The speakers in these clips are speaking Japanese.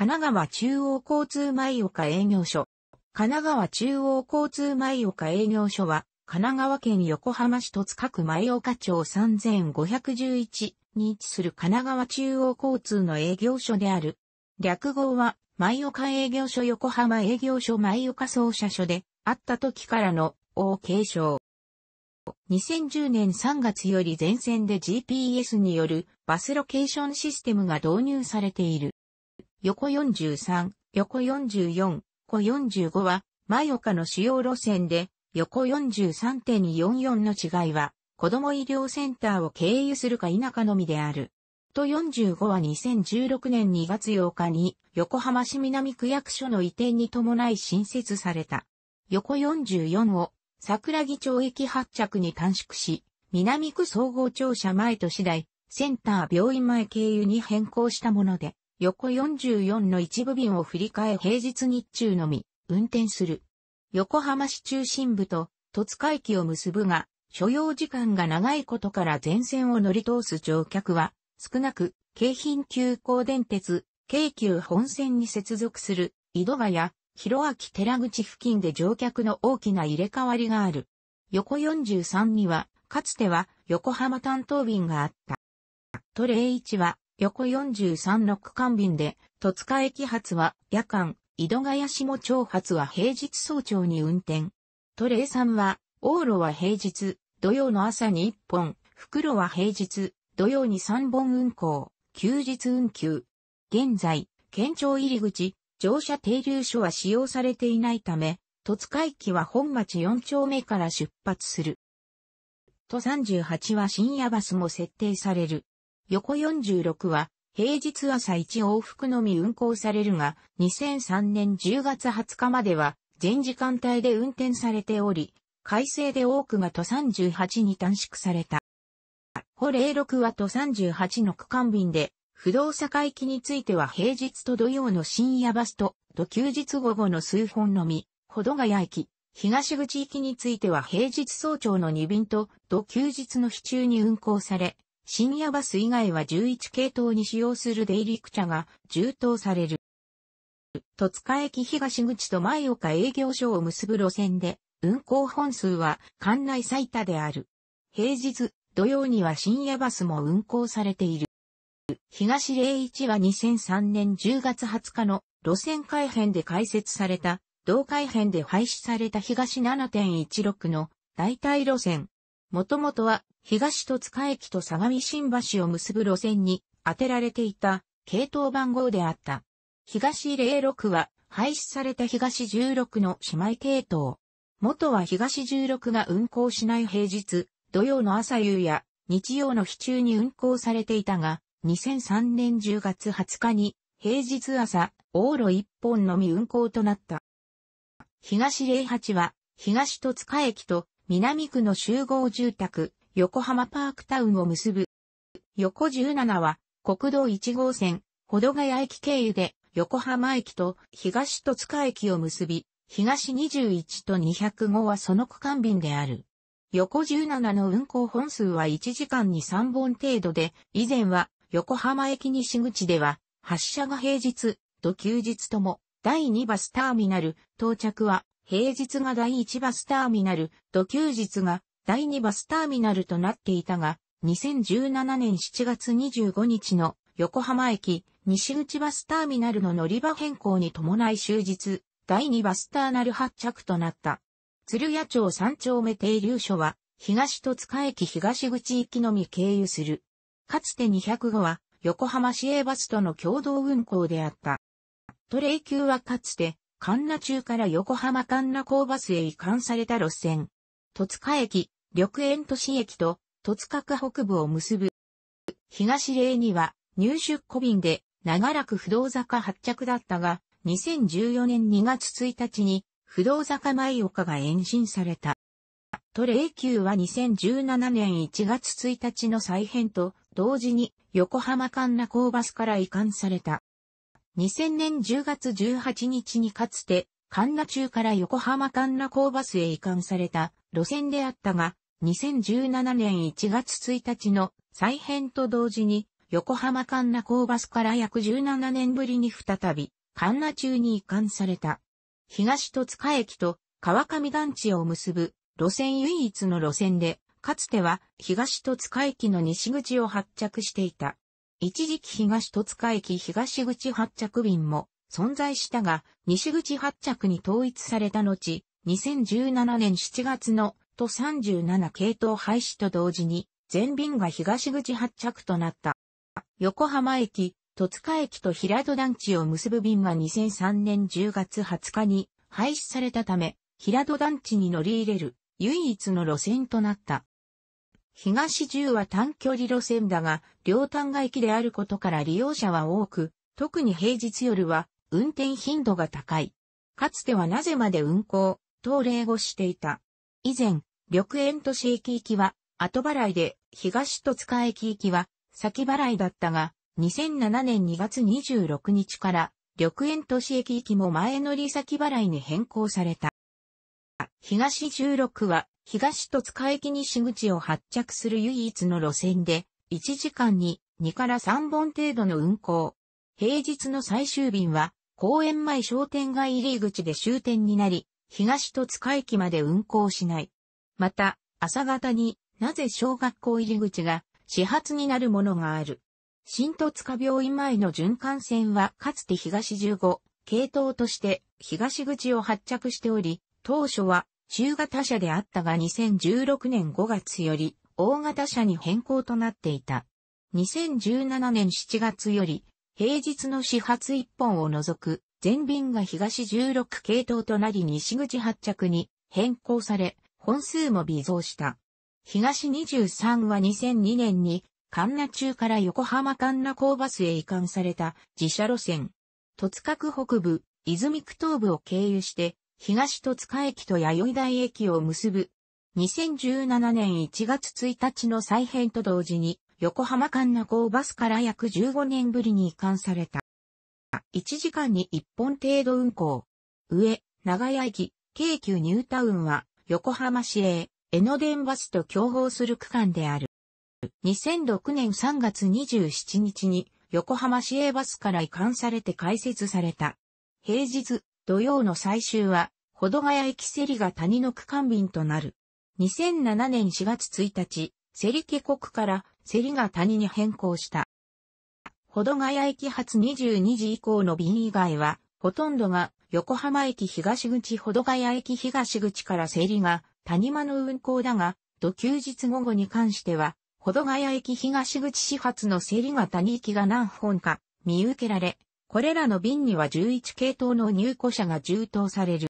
神奈川中央交通舞岡営業所。神奈川中央交通舞岡営業所は、神奈川県横浜市戸塚区舞岡町3511に位置する神奈川中央交通の営業所である。略号は、舞岡営業所横浜営業所舞岡操車所で、あった時からの、王継承。2010年3月より全線で GPS によるバスロケーションシステムが導入されている。横43、横44、小45は、前岡の主要路線で、横43.44の違いは、子供医療センターを経由するか否かのみである。と45は2016年2月8日に横浜市南区役所の移転に伴い新設された。横44を桜木町駅発着に短縮し、南区総合庁舎前と次第、センター病院前経由に変更したもので、横44の一部便を振り替え平日日中のみ、運転する。横浜市中心部と戸塚駅を結ぶが、所要時間が長いことから全線を乗り通す乗客は、少なく、京浜急行電鉄、京急本線に接続する、井戸川や、広明寺口付近で乗客の大きな入れ替わりがある。横43には、かつては横浜担当便があった。都01は横43六間便で、戸塚駅発は夜間、井戸ヶ谷下町発は平日早朝に運転。トレイさんは、往路は平日、土曜の朝に1本、袋は平日、土曜に3本運行、休日運休。現在、県庁入り口、乗車停留所は使用されていないため、戸塚駅は本町4丁目から出発する。都38は深夜バスも設定される。横46は平日朝1往復のみ運行されるが、2003年10月20日までは全時間帯で運転されており、改正で多くが都38に短縮された。歩06は都38の区間便で、不動境駅については平日と土曜の深夜バスと、土休日午後の数本のみ、ほどがや駅、東口行きについては平日早朝の2便と、土休日の日中に運行され、深夜バス以外は11系統に使用するデイリクチャが充当される。戸塚駅東口と前岡営業所を結ぶ路線で、運行本数は館内最多である。平日、土曜には深夜バスも運行されている。東01は2003年10月20日の路線改編で開設された、同改編で廃止された東7.16の代替路線。もともとは東戸塚駅と相模新橋を結ぶ路線に当てられていた系統番号であった。東06は廃止された東16の姉妹系統。元は東16が運行しない平日、土曜の朝夕や日曜の日中に運行されていたが、2003年10月20日に平日朝、往路一本のみ運行となった。東08は東戸塚駅と南区の集合住宅、横浜パークタウンを結ぶ。横17は国道1号線、保土ヶ谷駅経由で横浜駅と東戸塚駅を結び、東21と205はその区間便である。横17の運行本数は1時間に3本程度で、以前は横浜駅西口では発車が平日と休日とも、第2バスターミナル、到着は平日が第1バスターミナルと休日が第2バスターミナルとなっていたが、2017年7月25日の横浜駅西口バスターミナルの乗り場変更に伴い終日、第2バスターナル発着となった。鶴屋町三丁目停留所は、東戸塚駅東口行きのみ経由する。かつて205は、横浜市営バスとの共同運行であった。トレイ級はかつて、神奈中から横浜神奈港バスへ移管された路線。戸塚駅緑園都市駅と戸塚区北部を結ぶ。東霊には入出庫便で長らく不動坂発着だったが、2014年2月1日に不動坂舞岡が延伸された。都霊級は2017年1月1日の再編と同時に横浜間那港バスから移管された。2000年10月18日にかつて神奈中から横浜間那港バスへ移管された路線であったが、2017年1月1日の再編と同時に、横浜環奈港バスから約17年ぶりに再び、環奈中に移管された。東戸塚駅と川上団地を結ぶ路線唯一の路線で、かつては東戸塚駅の西口を発着していた。一時期東戸塚駅東口発着便も存在したが、西口発着に統一された後、2017年7月のト37系統廃止と同時に、全便が東口発着となった。横浜駅、戸塚駅と平戸団地を結ぶ便が2003年10月20日に廃止されたため、平戸団地に乗り入れる唯一の路線となった。東10は短距離路線だが、両端が駅であることから利用者は多く、特に平日夜は運転頻度が高い。かつてはなぜまで運行、等例後していた。以前、緑園都市駅行きは、後払いで、東戸塚駅行きは、先払いだったが、2007年2月26日から、緑園都市駅行きも前乗り先払いに変更された。東16は、東戸塚駅西口を発着する唯一の路線で、1時間に2から3本程度の運行。平日の最終便は、公園前商店街入り口で終点になり、東戸塚駅まで運行しない。また、朝方になぜ小学校入り口が始発になるものがある。新戸塚病院前の循環線はかつて東15系統として東口を発着しており、当初は中型車であったが2016年5月より大型車に変更となっていた。2017年7月より平日の始発1本を除く全便が東16系統となり西口発着に変更され、本数も微増した。東23は2002年に、神奈中から横浜神奈港バスへ移管された自社路線。戸塚区北部、泉区東部を経由して、東戸塚駅と弥生台駅を結ぶ。2017年1月1日の再編と同時に、横浜神奈港バスから約15年ぶりに移管された。1時間に1本程度運行。上、長屋駅、京急ニュータウンは、横浜市営、江ノ電バスと競合する区間である。2006年3月27日に横浜市営バスから移管されて開設された。平日、土曜の最終は、保土ヶ谷駅セリが谷の区間便となる。2007年4月1日、セリ家国からセリが谷に変更した。保土ヶ谷駅発22時以降の便以外は、ほとんどが横浜駅東口ほどがや駅東口から整理が谷間の運行だが、土休日午後に関しては、ほどがや駅東口始発の整理が谷行きが何本か見受けられ、これらの便には11系統の入庫者が充当される。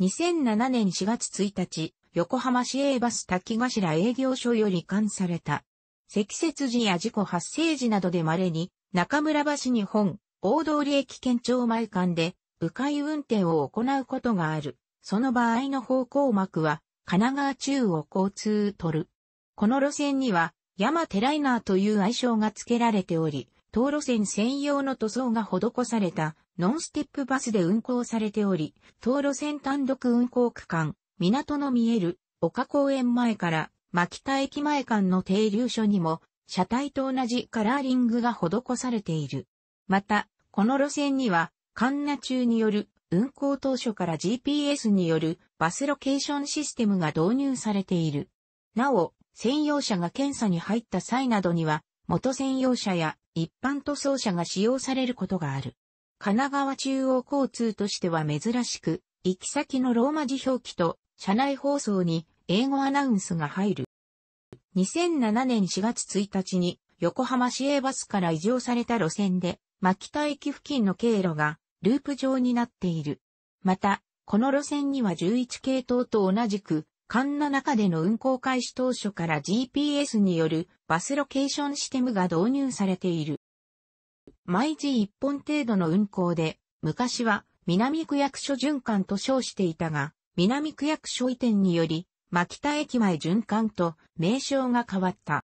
2007年4月1日、横浜市営バス滝頭営業所より管された。積雪時や事故発生時などで稀に中村橋日本、大通駅県庁前間で、迂回運転を行うことがある。その場合の方向幕は、神奈川中央交通取る。この路線には、山手ライナーという愛称が付けられており、東路線専用の塗装が施されたノンステップバスで運行されており、東路線単独運行区間、港の見える丘公園前から牧田駅前間の停留所にも、車体と同じカラーリングが施されている。また、この路線には、カンナ中による運行当初から GPS によるバスロケーションシステムが導入されている。なお、専用車が検査に入った際などには、元専用車や一般塗装車が使用されることがある。神奈川中央交通としては珍しく、行き先のローマ字表記と車内放送に英語アナウンスが入る。2007年4月1日に横浜市営バスから移譲された路線で牧田駅付近の経路がループ状になっている。また、この路線には11系統と同じく、環の中での運行開始当初から GPS によるバスロケーションシステムが導入されている。毎時1本程度の運行で、昔は南区役所循環と称していたが、南区役所移転により、牧田駅前循環と名称が変わった。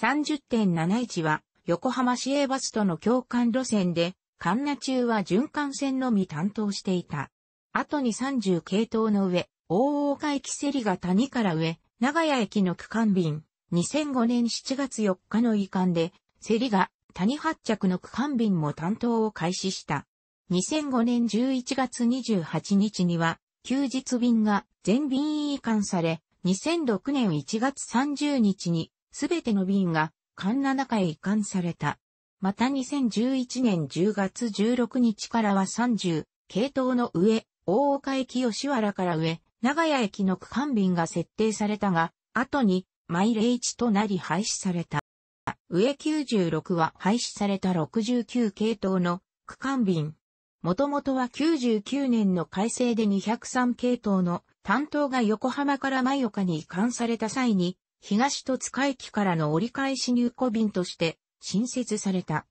30.71は横浜市営バスとの共感路線で、神奈中は循環線のみ担当していた。後に30系統の上、大岡駅セリが谷から上、長屋駅の区間便、2005年7月4日の移管で、セリが谷発着の区間便も担当を開始した。2005年11月28日には、休日便が全便移管され、2006年1月30日に、すべての便が環七海移管された。また2011年10月16日からは30、系統の上、大岡駅吉原から上、長屋駅の区間便が設定されたが、後に、マイレイチとなり廃止された。上96は廃止された69系統の区間便。もともとは99年の改正で203系統の担当が横浜から舞岡に移管された際に東戸塚駅からの折り返し入庫便として新設された。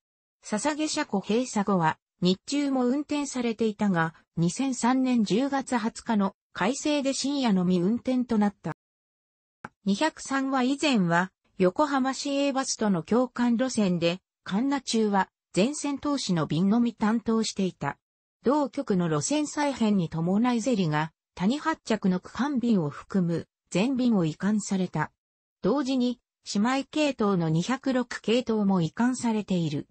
捧げ車庫閉鎖後は日中も運転されていたが、2003年10月20日の改正で深夜のみ運転となった。203は以前は横浜市営バスとの共感路線で、神奈中は全線投資の便のみ担当していた。同局の路線再編に伴いゼリが、谷発着の区間便を含む全便を移管された。同時に、姉妹系統の206系統も移管されている。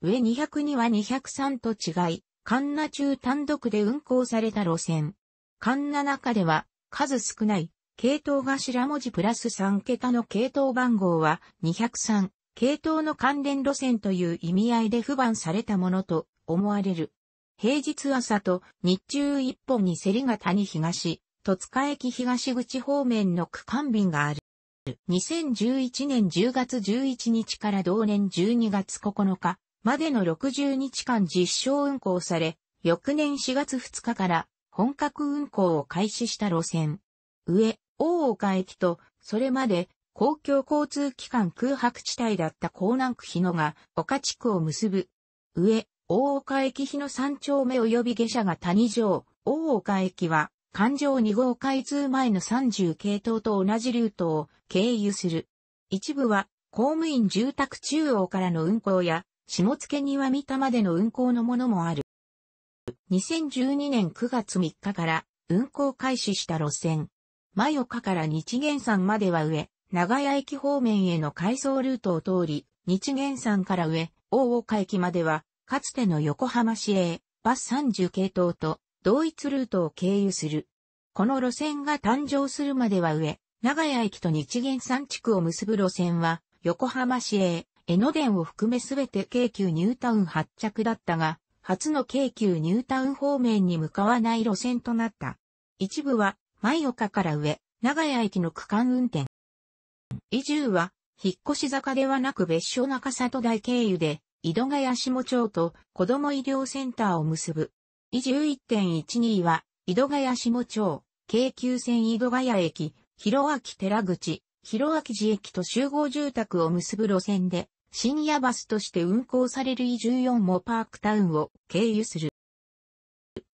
上202は203と違い、カンナ中単独で運行された路線。カンナ中では、数少ない、系統頭文字プラス3桁の系統番号は203、系統の関連路線という意味合いで不番されたものと思われる。平日朝と日中一本に競りが谷東、戸塚駅東口方面の区間便がある。2011年10月11日から同年12月9日までの60日間実証運行され、翌年4月2日から本格運行を開始した路線。上、大岡駅と、それまで公共交通機関空白地帯だった江南区日野が岡地区を結ぶ。上、大岡駅日野3丁目及び下車が谷城、大岡駅は環状2号開通前の30系統と同じルートを経由する。一部は公務員住宅中央からの運行や、下付庭三田までの運行のものもある。2012年9月3日から運行開始した路線。真岡から日元山までは上、長屋駅方面への改装ルートを通り、日元山から上、大岡駅までは、かつての横浜市営、バス30系統と同一ルートを経由する。この路線が誕生するまでは上、長屋駅と日元山地区を結ぶ路線は、横浜市営、江ノ電を含めすべて京急ニュータウン発着だったが、初の京急ニュータウン方面に向かわない路線となった。一部は、前岡から上、長屋駅の区間運転。移住は、引っ越し坂ではなく別所中里台経由で、井戸ヶ谷下町と子供医療センターを結ぶ2 11.12は、井戸ヶ谷下町、京急線井戸ヶ谷駅、広明寺口、広明寺駅と集合住宅を結ぶ路線で、深夜バスとして運行される伊14もパークタウンを経由する。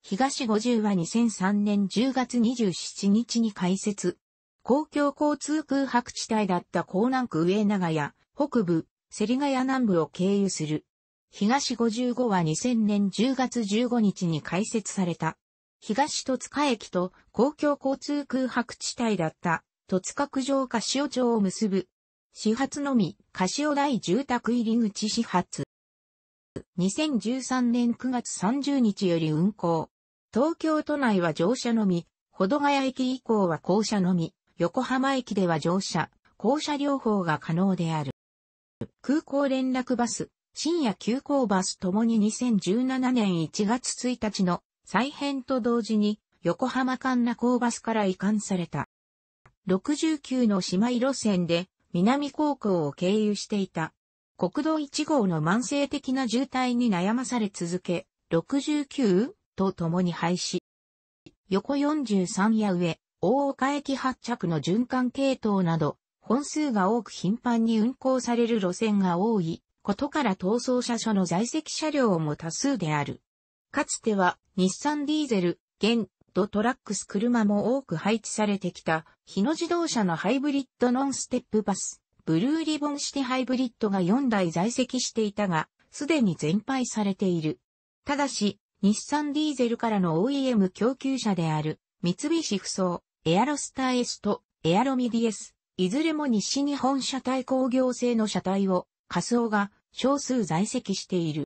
東50は2003年10月27日に開設。公共交通空白地帯だった港南区上長屋、北部、芹ヶ谷南部を経由する。東55は2000年10月15日に開設された。東戸塚駅と公共交通空白地帯だった戸塚区上柏町を結ぶ。始発のみ、柏台住宅入口始発。2013年9月30日より運行。東京都内は乗車のみ、保土ヶ谷駅以降は降車のみ、横浜駅では乗車、降車両方が可能である。空港連絡バス、深夜急行バスともに2017年1月1日の再編と同時に横浜間那港バスから移管された。69の姉妹路線で南高校を経由していた。国道1号の慢性的な渋滞に悩まされ続け、69? と共に廃止。横43や上、大岡駅発着の循環系統など、本数が多く頻繁に運行される路線が多いことから逃走車所の在籍車両も多数である。かつては、日産ディーゼル、現、ドトラックス車も多く配置されてきた、日野自動車のハイブリッドノンステップバス、ブルーリボンシティハイブリッドが4台在籍していたが、すでに全廃されている。ただし、日産ディーゼルからの OEM 供給車である、三菱不走、エアロスター S とエアロミディ S、いずれも西日本車体工業製の車体を仮想が少数在籍している。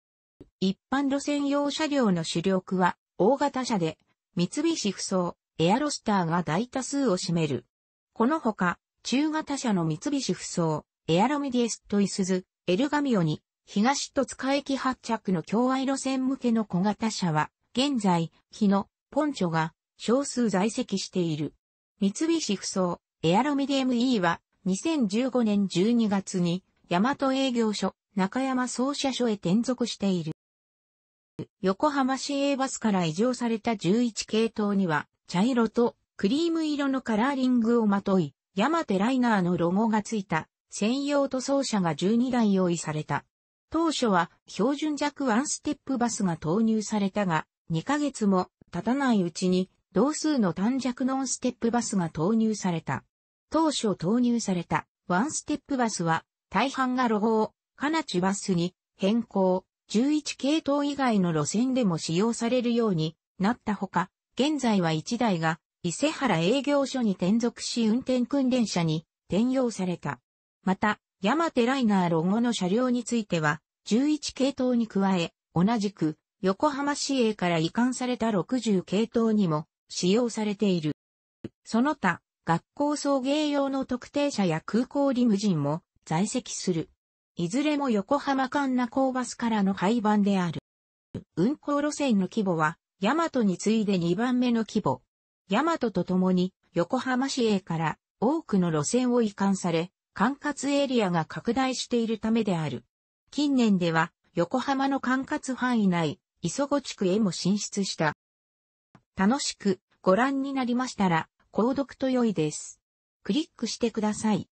一般路線用車両の主力は大型車で三菱不走、エアロスターが大多数を占める。このほか、中型車の三菱不走、エアロミディエスとイスズ、エルガミオに、東戸塚駅発着の境愛路線向けの小型車は、現在、日野、ポンチョが少数在籍している。三菱不装、エアロミディ ME は、2015年12月に、大和営業所、中山総社所へ転属している。横浜市営バスから移乗された11系統には、茶色とクリーム色のカラーリングをまとい、山手ライナーのロゴがついた専用塗装車が12台用意された。当初は標準弱ワンステップバスが投入されたが、2ヶ月も経たないうちに同数の短弱ノンステップバスが投入された。当初投入されたワンステップバスは大半がロゴを、カナチバスに変更、11系統以外の路線でも使用されるようになったほか、現在は1台が伊勢原営業所に転属し運転訓練車に転用された。また、山手ライナーロゴの車両については、11系統に加え、同じく横浜市営から移管された60系統にも使用されている。その他、学校送迎用の特定車や空港リムジンも在籍する。いずれも横浜間那港バスからの廃盤である。運行路線の規模は、ヤマトに次いで2番目の規模。ヤマトと共に、横浜市営から多くの路線を移管され、管轄エリアが拡大しているためである。近年では、横浜の管轄範囲内、磯子地区へも進出した。楽しくご覧になりましたら、購読と良いです。クリックしてください。